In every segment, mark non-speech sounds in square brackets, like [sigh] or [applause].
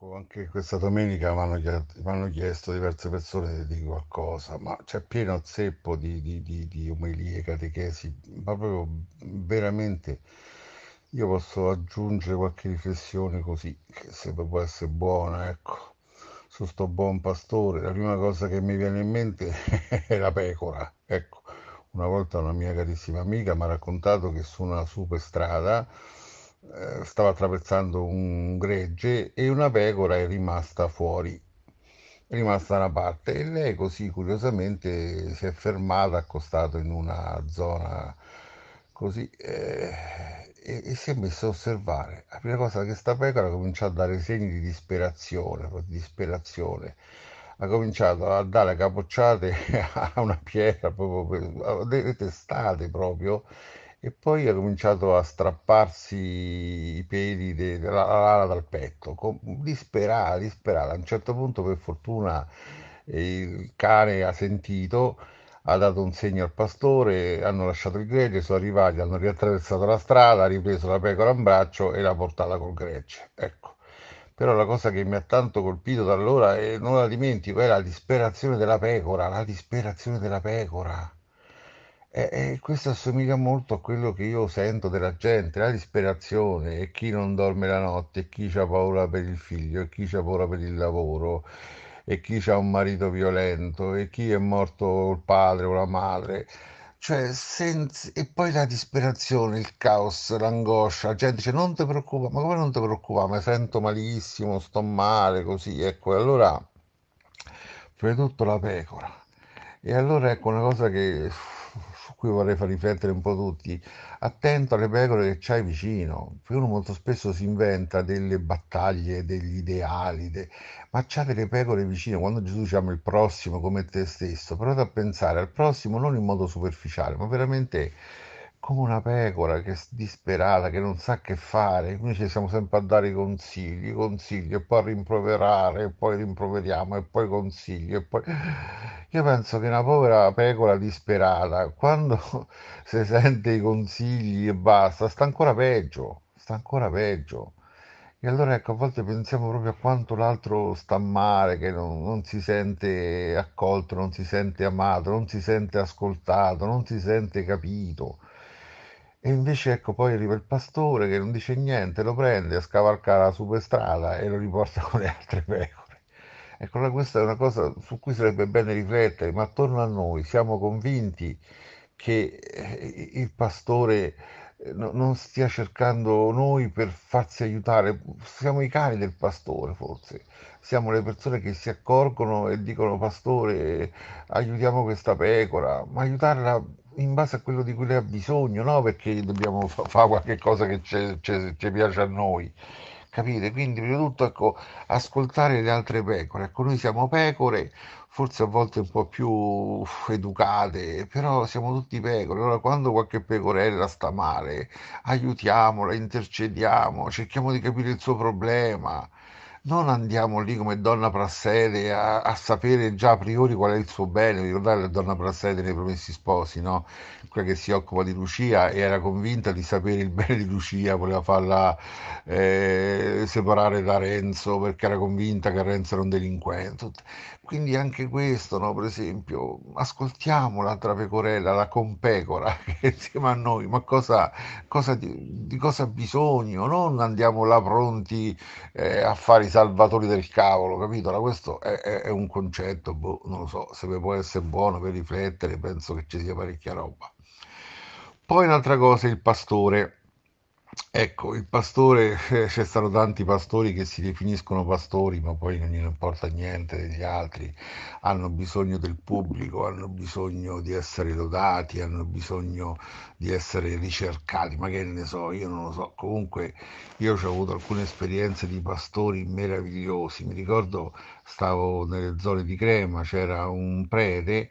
Marco, ecco, anche questa domenica mi hanno chiesto diverse persone di qualcosa, ma c'è pieno zeppo di, di, di, di umilie, catechesi, ma proprio veramente io posso aggiungere qualche riflessione così, che se può essere buona, ecco, su sto buon pastore, la prima cosa che mi viene in mente [laughs] è la pecora, ecco. Una volta una mia carissima amica mi ha raccontato che su una superstrada eh, stava attraversando un gregge e una pecora è rimasta fuori, è rimasta da una parte e lei così curiosamente si è fermata, accostata in una zona così eh, e, e, si è messa a osservare. La prima cosa che sta pecora ha cominciato a dare segni di disperazione, di disperazione ha cominciato a dare capocciate [laughs] a una pietra, proprio testate proprio, e poi ha cominciato a strapparsi i peli della lana dal petto, con, disperata, disperata. A un certo punto, per fortuna, il cane ha sentito, ha dato un segno al pastore, hanno lasciato il gregge, sono arrivati, hanno riattraversato la strada, ha ripreso la pecora in braccio e l'ha portata col gregge. Ecco. Però la cosa che mi ha tanto colpito da allora, e non la dimentico, è la disperazione della pecora, la disperazione della pecora e, e questo assomiglia molto a quello che io sento della gente, la disperazione, e chi non dorme la notte, e chi ha paura per il figlio, e chi ha paura per il lavoro, e chi ha un marito violento, e chi è morto il padre o la madre. Cioè, senza... e poi la disperazione, il caos, l'angoscia, la gente dice non ti preoccupare, ma come non ti preoccupare, Mi sento malissimo, sto male, così, ecco, allora, prima di tutto la pecora. E allora ecco una cosa che su cui vorrei far riflettere un po' tutti, attento alle pecore che c'hai vicino, perché uno molto spesso si inventa delle battaglie, degli ideali, de... ma c'ha delle pecore vicine, quando Gesù ci ama il prossimo come te stesso, provate a pensare al prossimo non in modo superficiale, ma veramente come una pecora che è disperata, che non sa che fare, noi ci siamo sempre a dare i consigli, i consigli e poi a rimproverare, e poi rimproveriamo e poi consigli e poi... Io penso che una povera pecora disperata, quando si [laughs] sente i consigli e basta, sta ancora peggio, sta ancora peggio. E allora ecco, a volte pensiamo proprio a quanto l'altro sta male, che non, non, si sente accolto, non si sente amato, non si sente ascoltato, non si sente capito. E invece ecco, poi arriva il pastore che non dice niente, lo prende, scavalca la superstrada e lo riporta [laughs] con le altre pecore. Ecco, questa è una cosa su cui sarebbe bene riflettere, ma attorno a noi siamo convinti che eh, il pastore eh, non stia cercando noi per farsi aiutare, siamo i cani del pastore forse, siamo le persone che si accorgono e dicono pastore aiutiamo questa pecora, ma aiutarla in base a quello di cui lei ha bisogno, no? perché dobbiamo fare fa qualche cosa che ci piace a noi. Capite? Quindi, prima di tutto, ecco, ascoltare le altre pecore. Ecco, noi siamo pecore, forse a volte un po' più educate, però siamo tutti pecore. Allora, quando qualche pecorella sta male, aiutiamola, intercediamo, cerchiamo di capire il suo problema non andiamo lì come donna Prassede a, a, sapere già a priori qual è il suo bene, ricordate la donna Prassede nei Promessi Sposi, no? quella che si occupa di Lucia e era convinta di sapere il bene di Lucia, voleva farla eh, separare da Renzo perché era convinta che Renzo era un delinquente. Quindi anche questo, no? per esempio, ascoltiamo la trapecorella, la compecora [laughs] che insieme a noi, ma cosa, cosa, di, di, cosa ha bisogno? Non andiamo là pronti eh, a fare salvatori del cavolo, capito? Allora, questo è, è, è un concetto, boh, non lo so, se può essere buono per riflettere, penso che ci sia parecchia roba. Poi un'altra cosa, il pastore. Ecco, il pastore, eh, c'è stato tanti pastori che si definiscono pastori, ma poi non gliene importa niente degli altri, hanno bisogno del pubblico, hanno bisogno di essere lodati, hanno bisogno di essere ricercati, ma che ne so, io non lo so. Comunque io ho avuto alcune esperienze di pastori meravigliosi, mi ricordo stavo nelle zone di Crema, c'era un prete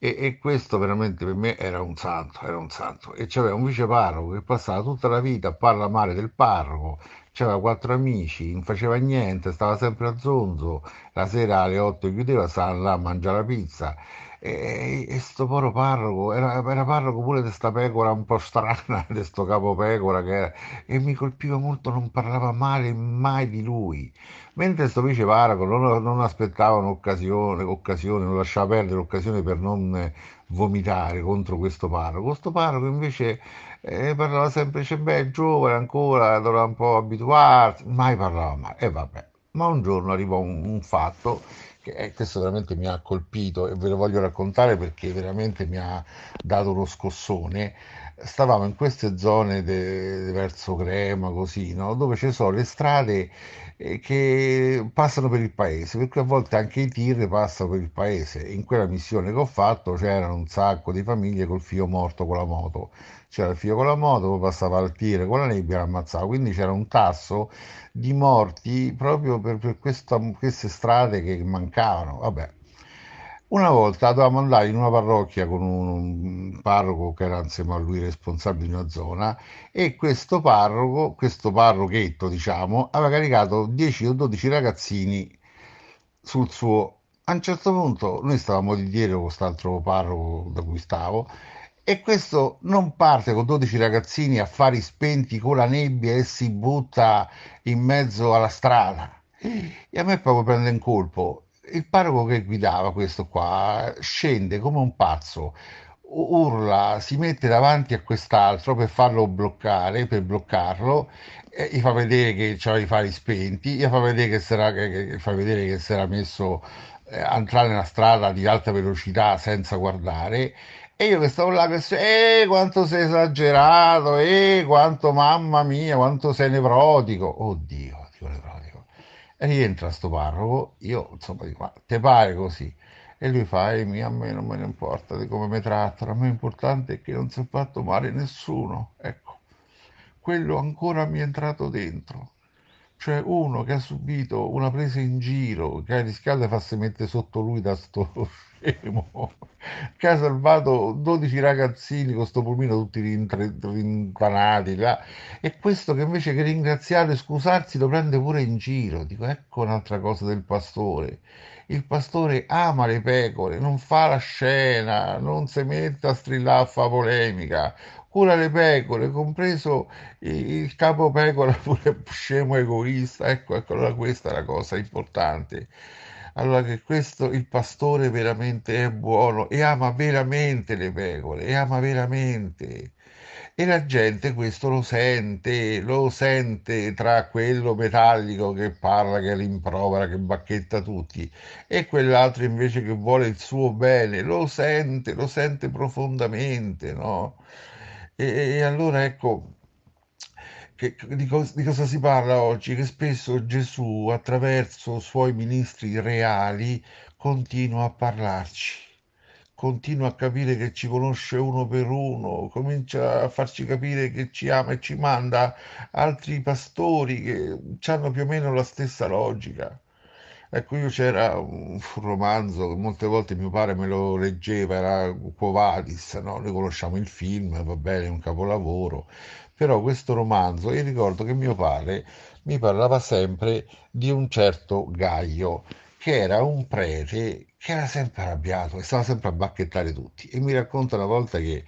e, e, questo veramente per me era un santo, era un santo. E c'aveva un vice parroco che passava tutta la vita a parlare male del parroco c'era quattro amici, non faceva niente, stava sempre a zonzo, la sera alle 8 chiudeva, stava là a mangiare la pizza. E, questo povero parroco, era, era parroco pure di questa pecora un po' strana, [laughs] di questo capo pecora che era, e mi colpiva molto, non parlava male mai di lui. Mentre sto vice parroco non, non aspettava un'occasione, occasione, non lasciava perdere l'occasione per non vomitare contro questo parroco. Questo parroco invece eh, parlava sempre, dice, beh, giovane ancora, dovrà un po' abituarsi, mai parlava male. E vabbè, ma un giorno arrivò un, un fatto che eh, questo veramente mi ha colpito e ve lo voglio raccontare perché veramente mi ha dato uno scossone stavamo in queste zone de, verso Crema, così, no? dove ci sono le strade eh, che passano per il paese, per cui a volte anche i tir passano per il paese. In quella missione che ho fatto c'erano un sacco di famiglie col figlio morto con la moto. C'era il figlio con la moto, poi passava al tir con la nebbia e l'ammazzava. Quindi c'era un tasso di morti proprio per, per questa, queste strade che mancavano. Vabbè, una volta dovevamo andare in una parrocchia con un parroco che era insieme a lui responsabile di una zona e questo parroco, questo parrochetto diciamo, aveva caricato 10 o 12 ragazzini sul suo... A un certo punto noi stavamo di dietro con quest'altro parroco da cui stavo e questo non parte con 12 ragazzini a fari spenti con la nebbia e si butta in mezzo alla strada. Mm. E a me proprio prende in colpo il parroco che guidava questo qua scende come un pazzo, urla, si mette davanti a quest'altro per farlo bloccare, per bloccarlo, e gli fa vedere che c'aveva i fari spenti, gli fa vedere che sarà era, che, che, vedere che si era messo a eh, entrare nella strada di alta velocità senza guardare. E io che stavo là, e eh, quanto sei esagerato, e eh, quanto mamma mia, quanto sei nevrotico. Oddio, dico nevrotico rientra sto parroco, io insomma dico, te pare così? E lui fa, eh, a me non me ne importa di come mi trattano, a me l'importante è che non si è fatto male nessuno, ecco, quello ancora mi è entrato dentro. Cioè uno che ha subito una presa in giro, che riscalda e fa si mette sotto lui da sto scemo che ha salvato 12 ragazzini con sto pulmino tutti rintanati là. e questo che invece che ringraziare e scusarsi lo prende pure in giro dico ecco un'altra cosa del pastore il pastore ama le pecore non fa la scena non si mette a strillare a fa polemica cura le pecore compreso il capo pecora [laughs] pure scemo egoista ecco ecco allora questa è la cosa importante allora che questo il pastore veramente è buono e ama veramente le pecore, e ama veramente. E la gente questo lo sente, lo sente tra quello metallico che parla, che rimprovera, che bacchetta tutti, e quell'altro invece che vuole il suo bene, lo sente, lo sente profondamente, no? E, e allora ecco, che, di, cos- di, cosa si parla oggi? Che spesso Gesù, attraverso suoi ministri reali, continua a parlarci, continua a capire che ci conosce uno per uno, comincia a farci capire che ci ama e ci manda altri pastori che hanno più o meno la stessa logica. Ecco, io c'era un, romanzo che molte volte mio padre me lo leggeva, era Quo Vadis, no? noi conosciamo il film, va bene, è un capolavoro, però questo romanzo io ricordo che mio padre mi parlava sempre di un certo Gaio che era un prete che era sempre arrabbiato e stava sempre a bacchettare tutti e mi racconta una volta che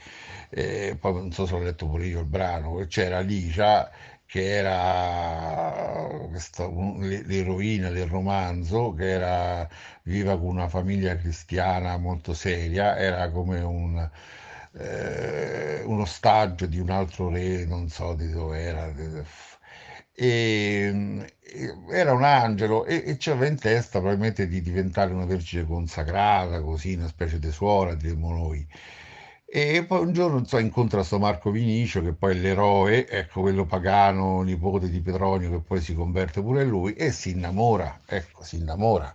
eh, poi non so se ho letto pure io il brano c'era Licia che era questa, un, l'eroina del romanzo, che era, viva con una famiglia cristiana molto seria, era come un, eh, un ostaggio di un altro re, non so di dove era. E, era un angelo e, e c'era in testa probabilmente di diventare una vergine consacrata, così, una specie di suora, diremmo noi. E poi un giorno so, incontra questo Marco Vinicio, che poi è l'eroe, ecco quello pagano, nipote di Petronio, che poi si converte pure lui, e si innamora, ecco, si innamora.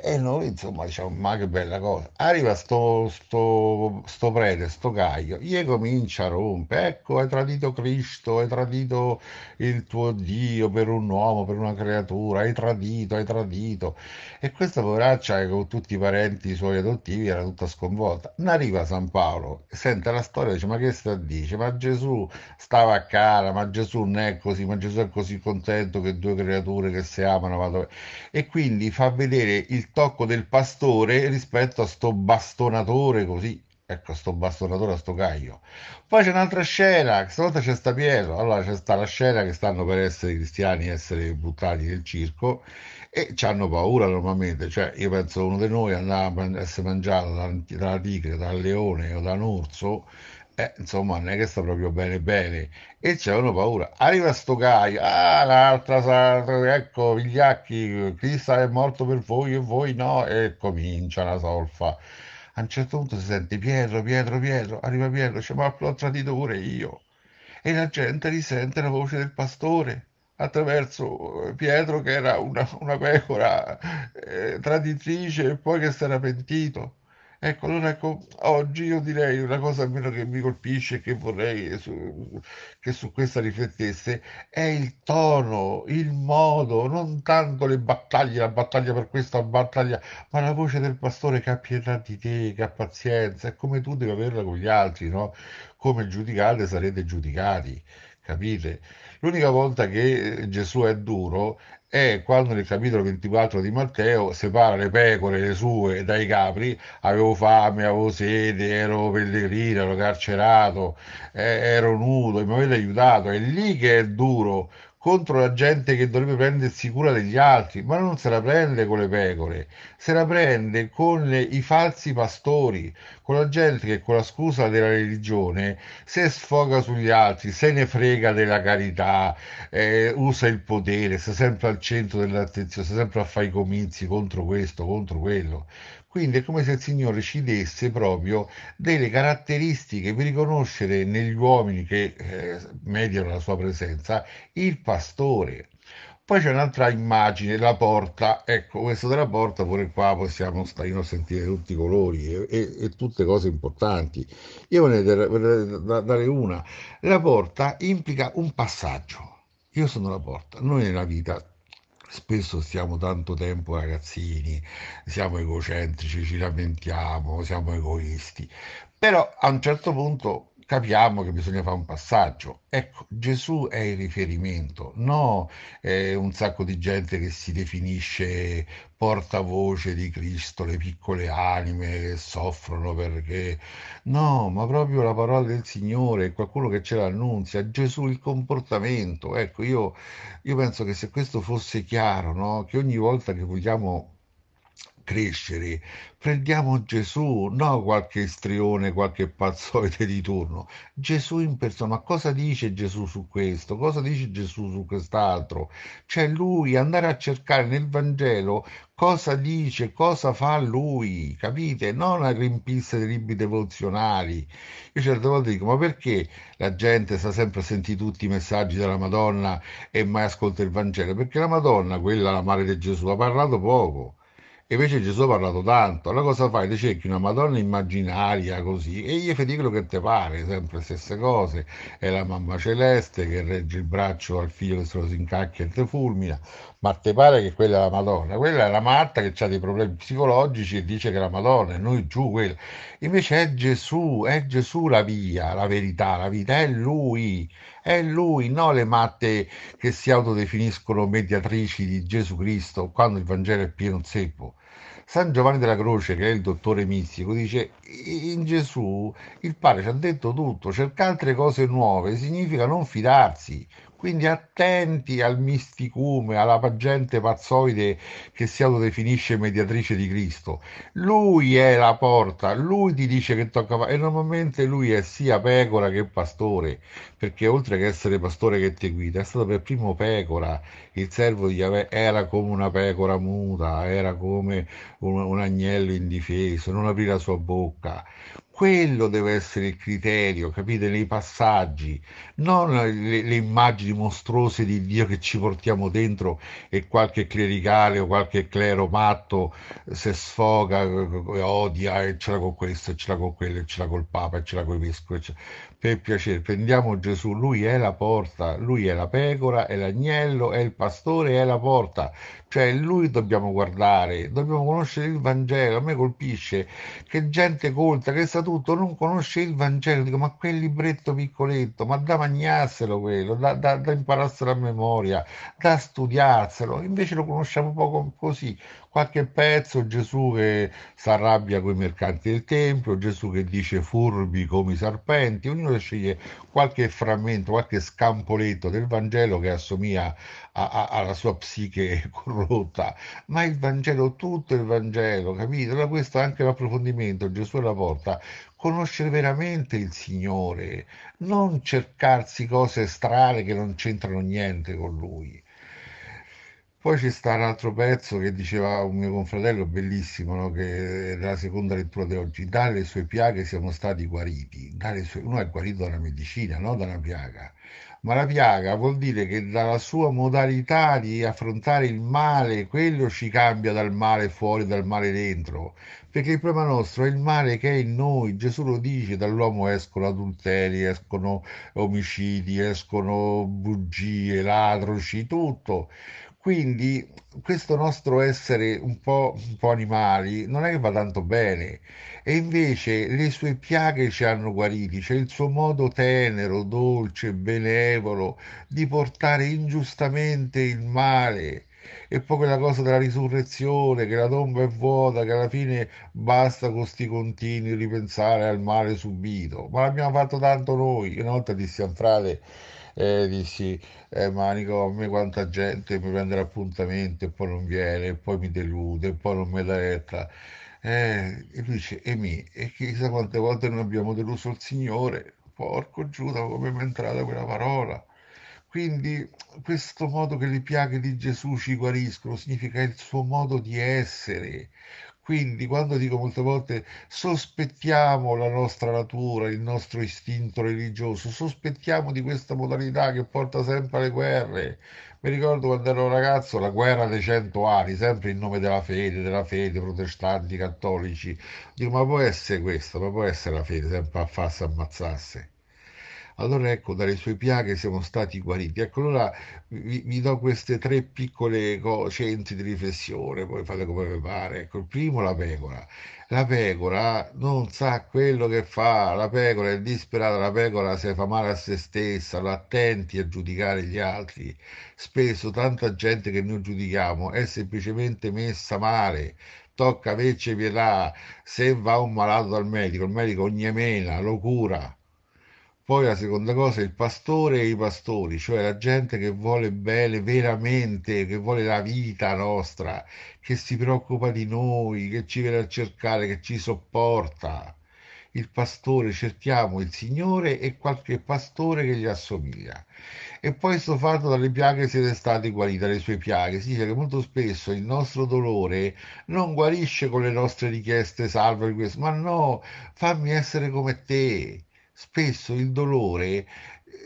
E, e noi insomma diciamo, ma che bella cosa. Arriva sto, sto, sto prete, sto Caio, gli comincia a rompere, ecco hai tradito Cristo, hai tradito il tuo Dio per un uomo, per una creatura, hai tradito, hai tradito. E questa poveraccia che con tutti i parenti suoi adottivi era tutta sconvolta. Ne arriva San Paolo, sente la storia dice ma che sta a dice? Ma Gesù stava a cara, ma Gesù non è così, ma Gesù è così contento che due creature che si amano. Vado... E quindi fa vedere il tocco del pastore rispetto a sto bastonatore così ecco sto bastonatore a sto caio poi c'è un'altra scena stavolta c'è sta Pietro allora c'è sta la scena che stanno per essere cristiani essere buttati nel circo e ci hanno paura normalmente cioè io penso uno di noi andava a essere mangiato dalla tigre, dal leone o da un orso eh, insomma non è che sta proprio bene bene e c'erano paura arriva sto Caio, ah l'altra ecco vigliacchi Cristo è morto per voi e voi no e comincia la solfa a un certo punto si sente Pietro Pietro Pietro arriva Pietro dice ma l'ho tradito pure io e la gente risente la voce del pastore attraverso eh, Pietro che era una, una pecora eh, traditrice e poi che si era pentito Ecco, allora ecco, oggi io direi una cosa almeno che mi colpisce e che vorrei su, che su questa riflettesse, è il tono, il modo, non tanto le battaglie, la battaglia per questa battaglia, ma la voce del pastore che ha pietà di te, che ha pazienza, è come tu devi averla con gli altri, no? Come giudicate sarete giudicati capite? L'unica volta che eh, Gesù è duro è quando nel capitolo 24 di Matteo separa le pecore, le sue, dai capri, avevo fame, avevo sete, ero pellegrino, ero carcerato, eh, ero nudo, e mi avete aiutato, è lì che è duro contro la gente che dovrebbe prendersi cura degli altri, ma non se la prende con le pecore, se la prende con i falsi pastori, con la gente che con la scusa della religione se sfoga sugli altri, se ne frega della carità, eh, usa il potere, sta sempre al centro dell'attenzione, sta sempre a fare i comizi contro questo, contro quello. Quindi è come se il Signore ci desse proprio delle caratteristiche per riconoscere negli uomini che eh, mediano la sua presenza il pastore. Poi c'è un'altra immagine, la porta. Ecco, questo della porta, pure qua possiamo stare a sentire tutti i colori e, e, e tutte cose importanti. Io vorrei dare una. La porta implica un passaggio. Io sono la porta. Noi nella vita spesso stiamo tanto tempo ragazzini, siamo egocentrici, ci lamentiamo, siamo egoisti, però a un certo punto capiamo che bisogna fare un passaggio. Ecco, Gesù è il riferimento, no è eh, un sacco di gente che si definisce portavoce di Cristo, le piccole anime che soffrono perché... No, ma proprio la parola del Signore, qualcuno che ce l'annunzia, Gesù il comportamento. Ecco, io, io penso che se questo fosse chiaro, no? che ogni volta che vogliamo crescere. Prendiamo Gesù, no qualche istrione, qualche pazzoide di turno. Gesù in persona, ma cosa dice Gesù su questo? Cosa dice Gesù su quest'altro? Cioè lui andare a cercare nel Vangelo cosa dice, cosa fa lui, capite? Non a rimpiste dei libri devozionali. Io certe volte dico, ma perché la gente sta sempre a sentire tutti i messaggi della Madonna e mai ascolta il Vangelo? Perché la Madonna, quella la madre di Gesù, ha parlato poco invece Gesù ha parlato tanto. Allora cosa fai? Ti cerchi una Madonna immaginaria così e gli fai quello che ti pare, sempre le stesse cose. È la mamma celeste che regge il braccio al figlio che se lo si incacchia e te fulmina. Ma ti pare che quella è la Madonna? Quella è la Marta che ha dei problemi psicologici e dice che è la Madonna, e noi giù quella. Invece è Gesù, è Gesù la via, la verità, la vita, è Lui è lui, non le matte che si autodefiniscono mediatrici di Gesù Cristo quando il Vangelo è pieno zeppo. San Giovanni della Croce, che è il dottore mistico, dice in Gesù il Padre ci ha detto tutto, cercare altre cose nuove significa non fidarsi, quindi attenti al misticume, alla gente pazzoide che si autodefinisce mediatrice di Cristo. Lui è la porta, lui ti dice che tocca fare. E normalmente lui è sia pecora che pastore, perché oltre che essere pastore che ti guida, è stato per primo pecora. Il servo di Yahweh era come una pecora muta, era come un, un agnello indifeso, non aprì la sua bocca. Quello deve essere il criterio, capite? Nei passaggi, non le, le, immagini mostruose di Dio che ci portiamo dentro e qualche clericale o qualche clero matto eh, se sfoga, eh, eh, odia e ce l'ha con questo, e ce l'ha con quello, e ce l'ha col Papa, e ce l'ha con i vescovi. Per piacere, prendiamo Gesù, lui è la porta, lui è la pecora, è l'agnello, è il pastore, è la porta. Cioè lui dobbiamo guardare, dobbiamo conoscere il Vangelo. A me colpisce che gente colta, che è stata Statuto non conosce il Vangelo, dico ma quel libretto piccoletto, ma da magnarselo quello, da, da, da impararselo a memoria, da studiarselo, invece lo conosciamo poco così, qualche pezzo, Gesù che s'arrabbia con i mercanti del Tempio, Gesù che dice furbi come i serpenti, ognuno sceglie qualche frammento, qualche scampoletto del Vangelo che assomiglia a, a, alla sua psiche [laughs] corrotta, ma il Vangelo, tutto il Vangelo, capito? Allora questo è anche l'approfondimento, Gesù la porta, conoscere veramente il Signore, non cercarsi cose strane che non c'entrano niente con Lui. Poi ci sta un altro pezzo che diceva un mio confratello bellissimo, no? che è la seconda lettura di oggi, dalle sue piaghe siamo stati guariti, sue... uno è guarito dalla medicina, non da una piaga, ma la piaga vuol dire che dalla sua modalità di affrontare il male, quello ci cambia dal male fuori, dal male dentro, perché il problema nostro è il male che è in noi, Gesù lo dice, dall'uomo escono adulteri, escono omicidi, escono bugie, ladroci, tutto. Quindi questo nostro essere un po', un po' animali non è che va tanto bene e invece le sue piaghe ci hanno guariti, cioè il suo modo tenero, dolce, benevolo di portare ingiustamente il male. E poi quella cosa della risurrezione, che la tomba è vuota, che alla fine basta con questi continui ripensare al male subito. Ma l'abbiamo fatto tanto noi. Una volta dissi a frate eh, dici eh, manico a me quanta gente mi prende l'appuntamento e poi non viene, e poi mi delude, e poi non me la retta. Eh, e lui dice, e mi, e chissà quante volte non abbiamo deluso il Signore, porco Giuda, come mi è entrata quella parola. Quindi questo modo che le piaghe di Gesù ci guariscono significa il suo modo di essere, quindi quando dico molte volte sospettiamo la nostra natura, il nostro istinto religioso, sospettiamo di questa modalità che porta sempre alle guerre. Mi ricordo quando ero ragazzo la guerra dei cento anni, sempre in nome della fede, della fede, protestanti, cattolici. Dico, ma può essere questa, ma può essere la fede, sempre a farsi ammazzasse allora ecco dalle sue piaghe siamo stati guariti. Ecco, allora vi, vi do queste tre piccole co- centri di riflessione, poi fate come vi pare. Ecco, il primo la pecora. La pecora non sa quello che fa, la pecora è disperata, la pecora se fa male a se stessa, l'attenti a giudicare gli altri. Spesso tanta gente che noi giudichiamo è semplicemente messa male, tocca invece pietà, se va un malato dal medico, il medico ogni mena lo cura poi la seconda cosa è il pastore e i pastori, cioè la gente che vuole bene veramente, che vuole la vita nostra, che si preoccupa di noi, che ci viene a cercare, che ci sopporta. Il pastore, cerchiamo il Signore e qualche pastore che gli assomiglia. E poi sto fatto dalle piaghe siete stati guariti, dalle sue piaghe. Si dice che molto spesso il nostro dolore non guarisce con le nostre richieste, salva questo, ma no, fammi essere come te spesso il dolore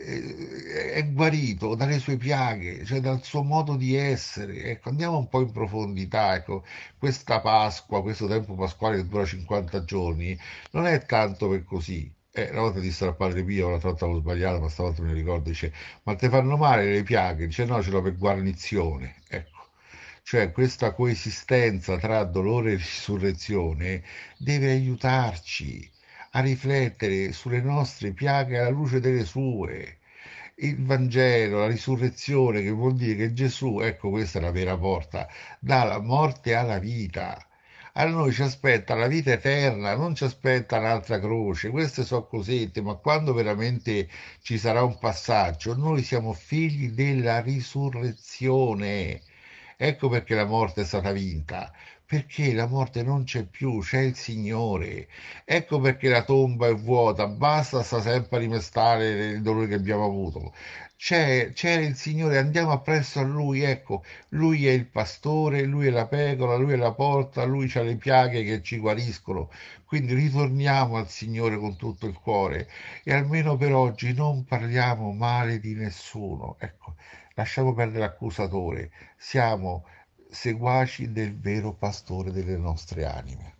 eh, è guarito dalle sue piaghe, cioè dal suo modo di essere. Ecco, andiamo un po' in profondità. Ecco, questa Pasqua, questo tempo pasquale che dura 50 giorni, non è tanto per così. Eh, una volta disse al padre Pio, un'altra volta avevo sbagliato, ma stavolta me mi ricordo, dice, ma ti fanno male le piaghe? Dice, no, ce l'ho per guarnizione. Ecco cioè questa coesistenza tra dolore e risurrezione deve aiutarci a riflettere sulle nostre piaghe alla luce delle sue. Il Vangelo, la risurrezione, che vuol dire che Gesù, ecco questa è la vera porta, dalla morte alla vita. A noi ci aspetta la vita eterna, non ci aspetta un'altra croce, queste sono cosette, ma quando veramente ci sarà un passaggio, noi siamo figli della risurrezione Ecco perché la morte è stata vinta, perché la morte non c'è più, c'è il Signore. Ecco perché la tomba è vuota, basta sta sempre a rimestare il dolore che abbiamo avuto. C'è, c'era il Signore, andiamo appresso a Lui, ecco, Lui è il pastore, Lui è la pecora, Lui è la porta, Lui ha le piaghe che ci guariscono. Quindi ritorniamo al Signore con tutto il cuore e almeno per oggi non parliamo male di nessuno. Ecco, Lasciamo perdere l'accusatore, siamo seguaci del vero pastore delle nostre anime.